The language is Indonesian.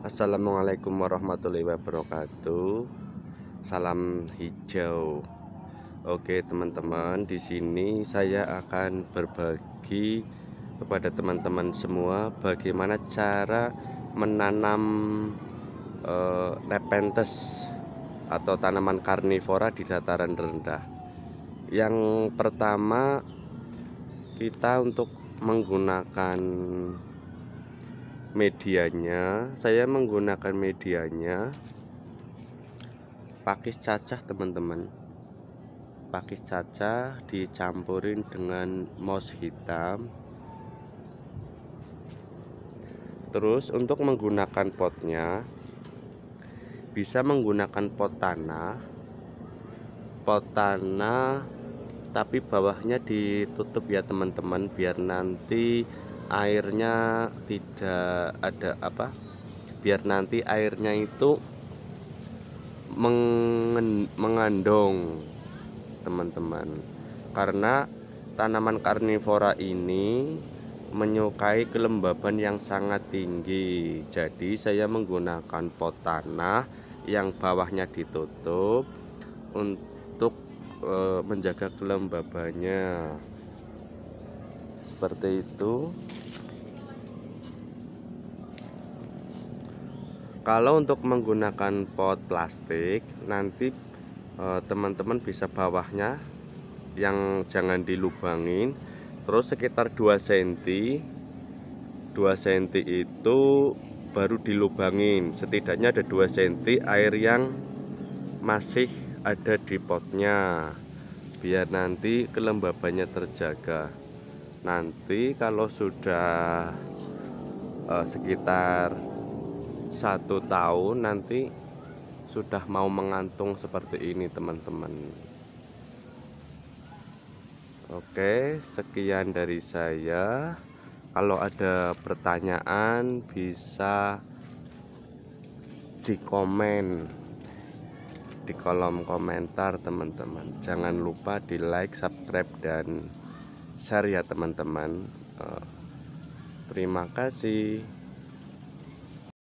Assalamualaikum warahmatullahi wabarakatuh. Salam hijau. Oke, teman-teman, di sini saya akan berbagi kepada teman-teman semua bagaimana cara menanam Nepenthes eh, Nepenthes atau tanaman karnivora di dataran rendah. Yang pertama kita untuk menggunakan medianya saya menggunakan medianya pakis cacah teman-teman pakis cacah dicampurin dengan mos hitam terus untuk menggunakan potnya bisa menggunakan pot tanah pot tanah tapi bawahnya ditutup ya teman-teman biar nanti airnya tidak ada apa biar nanti airnya itu mengandung teman-teman karena tanaman karnivora ini menyukai kelembaban yang sangat tinggi jadi saya menggunakan pot tanah yang bawahnya ditutup untuk eh, menjaga kelembabannya seperti itu kalau untuk menggunakan pot plastik nanti eh, teman-teman eh, bisa bawahnya yang jangan dilubangin terus sekitar 2 cm 2 cm itu baru dilubangin setidaknya ada 2 cm air yang masih ada di potnya biar nanti kelembabannya terjaga nanti kalau sudah eh, sekitar satu tahun nanti sudah mau mengantung seperti ini teman-teman Oke sekian dari saya kalau ada pertanyaan bisa di komen di kolom komentar teman-teman jangan lupa di like subscribe dan share ya teman-teman eh, terima kasih